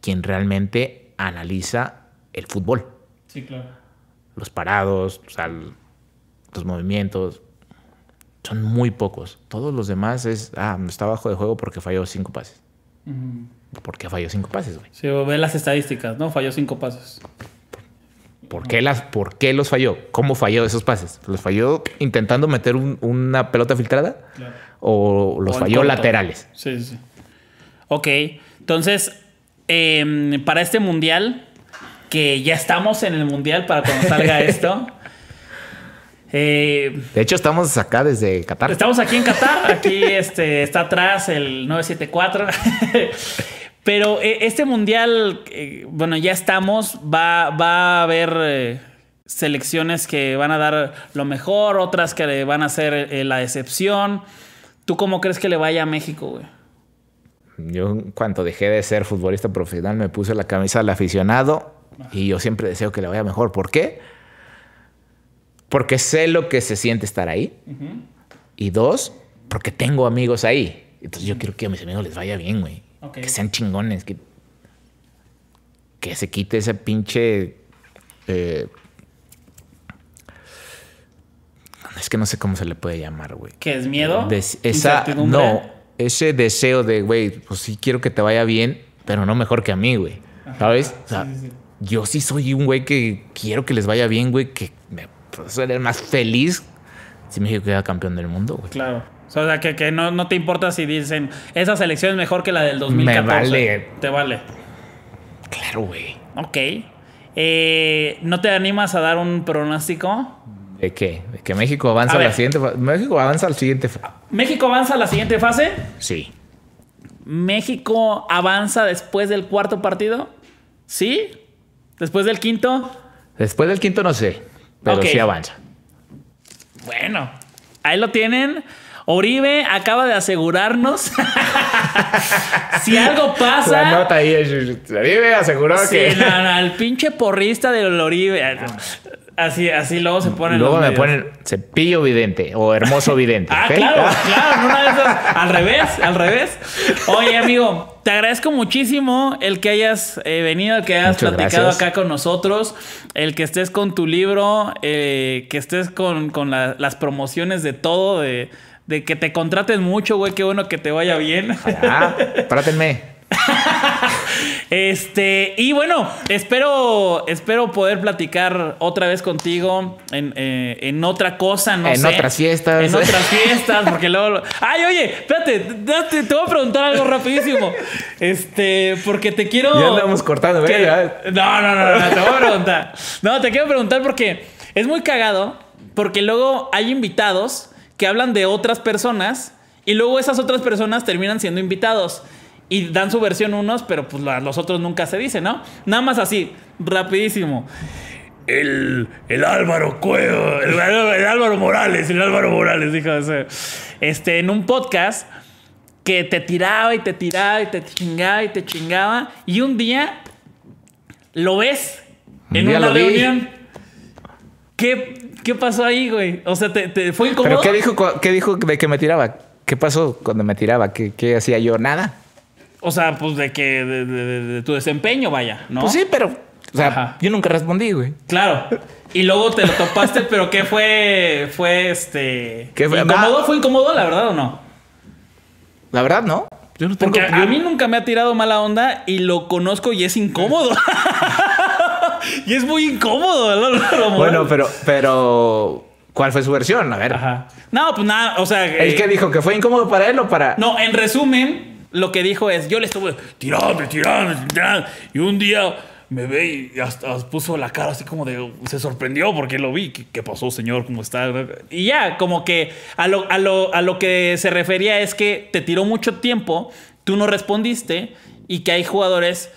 quien realmente analiza el fútbol. Sí, claro. Los parados, o los movimientos, son muy pocos. Todos los demás es, ah, está bajo de juego porque falló cinco pases. ¿Por qué Porque falló cinco pases, güey.
Sí, ve las estadísticas, ¿no? Falló cinco pases.
¿Por qué, las, ¿Por los falló? ¿Cómo falló esos pases? ¿Los falló intentando meter una pelota filtrada? ¿O los falló laterales?
Sí, sí. Ok, entonces, em, para este mundial, que ya estamos en el mundial para cuando salga esto.
Eh, de hecho, estamos acá desde Qatar.
Estamos aquí en Qatar. Aquí este, está atrás el 974. Pero eh, este mundial, eh, bueno, ya estamos, va, a haber eh, selecciones que van a dar lo mejor, otras que le van a ser la decepción. ¿Tú cómo crees que le vaya a México, güey?
Yo, cuando dejé de ser futbolista profesional, me puse la camisa del aficionado y yo siempre deseo que le vaya mejor. ¿Por qué? Porque sé lo que se siente estar ahí. Y dos, porque tengo amigos ahí. Entonces yo quiero que a mis amigos les vaya bien, güey. Que sean chingones, que, se quite ese pinche... Eh, es que no sé cómo se le puede llamar, güey. ¿Qué es miedo? esa, no, ese deseo de, güey, pues sí quiero que te vaya bien, pero no mejor que a mí, güey. ¿Sabes? yo sí soy un güey que quiero que les vaya bien, güey, que me pues, suele ser más feliz si México queda campeón del mundo,
güey. Claro. O sea, que, no, te importa si dicen, esa selección es mejor que la del 2014. Me vale. Te vale.
Claro, güey.
Ok. Eh, ¿No te animas a dar un pronóstico?
¿De qué? ¿De que México avanza a, la siguiente fase? ¿México avanza a la siguiente
¿México avanza a la siguiente fase? Sí. ¿México avanza después del cuarto partido? ¿Sí? ¿Después del quinto?
Después del quinto no sé, pero sí avanza.
Bueno, ahí lo tienen. Oribe acaba de asegurarnos. si algo pasa. La nota
ahí Oribe aseguró que. al
pinche porrista del Oribe. Ah. Así, así luego se ponen. Luego me ponen
cepillo vidente o hermoso vidente. ah, claro, claro.
Una de al revés, al revés. Oye, amigo, te agradezco muchísimo el que hayas eh, venido, el que hayas platicado acá con nosotros, el que estés con tu libro, eh, que estés con, las promociones de todo, de de que te contraten mucho, güey, qué bueno que te vaya bien. Ah, este, y bueno, espero, espero poder platicar otra vez contigo en, eh, otra cosa, no en sé. En otras
fiestas. En otras
fiestas, porque luego. Ay, oye, espérate, te, te, voy a preguntar algo rapidísimo. Este, porque te quiero. Ya andamos cortando, No, no, no, no, te voy a preguntar. No, te quiero preguntar porque es muy cagado, porque luego hay invitados que hablan de otras personas y luego esas otras personas terminan siendo invitados y dan su versión unos, pero pues los otros nunca se dice, ¿no? Nada más así, rapidísimo. El, el Álvaro Cuevo, el, Álvaro Morales, el Álvaro Morales, dijo ese. Este, en un podcast que te tiraba y te tiraba y te chingaba y te chingaba. Y un día lo ves en una reunión. ¿Qué ¿Qué pasó ahí, güey? O sea, ¿te, fue incómodo? qué dijo,
qué dijo de que me tiraba? ¿Qué pasó cuando me tiraba? ¿Qué, hacía yo? Nada.
O sea, pues de que de, tu desempeño, vaya, ¿no? Pues sí, pero o
sea, yo nunca respondí, güey.
Claro. Y luego te lo topaste, pero ¿qué fue? Fue este. ¿Qué fue? ¿Incómodo? Ah. ¿Fue incómodo, la verdad o no? La verdad, no. Yo no tengo... Porque a mí nunca me ha tirado mala onda y lo conozco y es incómodo. y es muy incómodo. bueno,
pero, pero. ¿Cuál fue su versión? A ver.
No, pues nada, o sea. ¿El eh, que dijo que fue incómodo para él o para.? No, en resumen, lo que dijo es: Yo le estuve tirando, tirando, tirando. Y un día me ve y hasta puso la cara así como de se sorprendió porque lo vi. ¿Qué, pasó, señor? ¿Cómo está? Y ya, como que a lo, que se refería es que te tiró mucho tiempo, tú no respondiste y que hay jugadores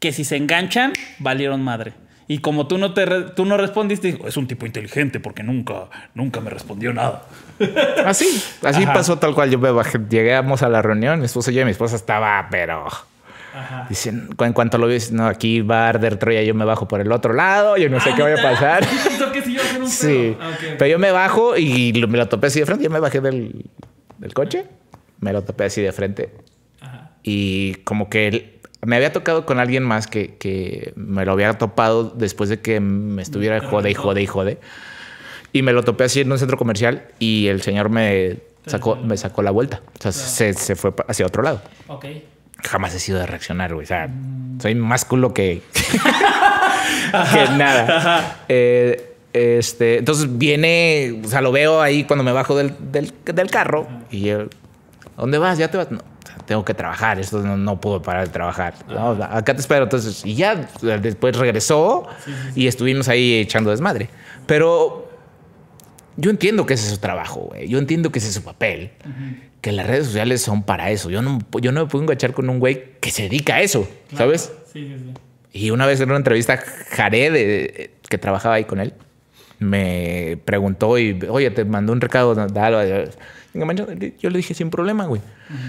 que si se enganchan, valieron madre. Y como tú no, te tú no respondiste, es un tipo inteligente porque nunca, nunca me respondió nada. Así, así pasó
tal cual. Yo me bajé, llegamos a la reunión, mi esposa y yo, mi esposa estaba, pero... Dicen, en cuanto lo vi, no, aquí va a arder Troya, yo me bajo por el otro lado, yo no sé ah, qué voy a pasar. sí, ah, pero yo me bajo y me lo topé así de frente, yo me bajé del, del coche, me lo topé así de frente. Y como que me había tocado con alguien más que, me lo había topado después de que me estuviera jode y jode y jode. Y me lo topé así en un centro comercial y el señor me sacó, me sacó la vuelta. O sea, se, fue hacia otro lado. Ok. Jamás he sido de reaccionar, güey. O sea, mm. soy más culo que, nada. Eh, este, entonces viene, o sea, lo veo ahí cuando me bajo del, del carro y yo, ¿dónde vas? Ya te vas. No tengo que trabajar, esto no, no puedo parar de trabajar. acá te espero. Entonces, y ya después regresó y estuvimos ahí echando desmadre. Pero yo entiendo que ese es su trabajo, güey. Yo entiendo que ese es su papel. Que las redes sociales son para eso. Yo no, yo no me puedo enganchar con un güey que se dedica a eso, ¿sabes? Sí, sí, sí. Y una vez en una entrevista, Jared, que trabajaba ahí con él, me preguntó y, oye, te mandó un recado. Dale, dale yo le dije, sin problema, güey.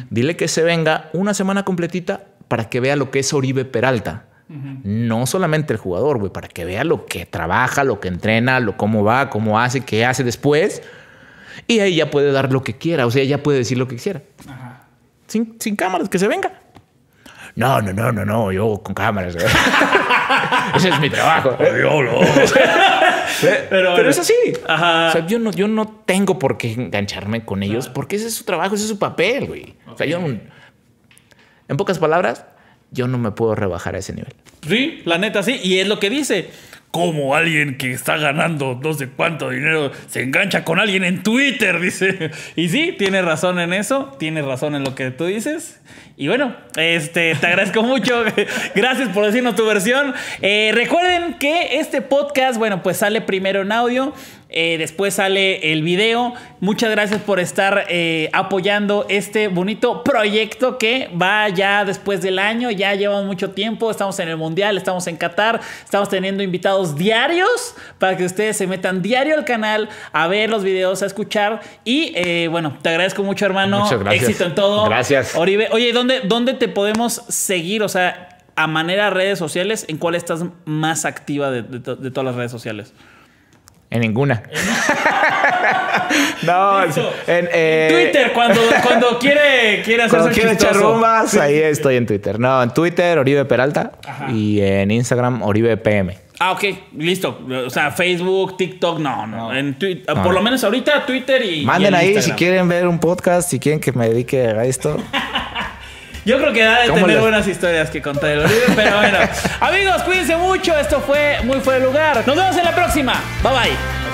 Dile que se venga una semana completita para que vea lo que es Oribe Peralta. No solamente el jugador, güey, para que vea lo que trabaja, lo que entrena, lo cómo va, cómo hace, qué hace después. Y ahí ya puede dar lo que quiera, o sea, ya puede decir lo que quiera. Sin, sin cámaras, que se venga. No, no, no, no, no, yo con cámaras. Ese es mi trabajo.
Pero, pero es así.
yo no, yo no tengo por qué engancharme con ellos porque ese es su trabajo, ese es su papel, güey. en pocas palabras, yo no me puedo rebajar a ese nivel.
Sí, la neta sí. Y es lo que dice. Como alguien que está ganando no sé cuánto dinero se engancha con alguien en Twitter? Dice. Y sí, tiene razón en eso, tiene razón en lo que tú dices. Y bueno, este, te agradezco mucho. Gracias por decirnos tu versión. Eh, recuerden que este podcast, bueno, pues sale primero en audio. Eh, después sale el video. Muchas gracias por estar eh, apoyando este bonito proyecto que va ya después del año. Ya llevamos mucho tiempo. Estamos en el Mundial, estamos en Qatar, estamos teniendo invitados diarios para que ustedes se metan diario al canal a ver los videos, a escuchar. Y bueno, te agradezco mucho, hermano. Éxito en todo. Gracias. Oribe, oye, ¿dónde? ¿dónde, te podemos seguir? O sea, a manera redes sociales, ¿en cuál estás más activa de, todas las redes sociales? En ninguna. no, eh, en, Twitter, cuando, cuando quiere, quiere hacer cuando quiere echar rumbas,
ahí estoy en Twitter. No, en Twitter, Oribe Peralta. Y en Instagram, Oribe PM.
Ah, ok, listo. O sea, Facebook, TikTok, no, no. En Twitter, Por lo menos ahorita Twitter y. Manden ahí si
quieren ver un podcast, si quieren que me dedique a esto.
Yo creo que da de tener buenas historias que contar el pero bueno. Amigos, cuídense mucho. Esto fue Muy Fuera de Lugar. Nos vemos en la próxima. Bye bye.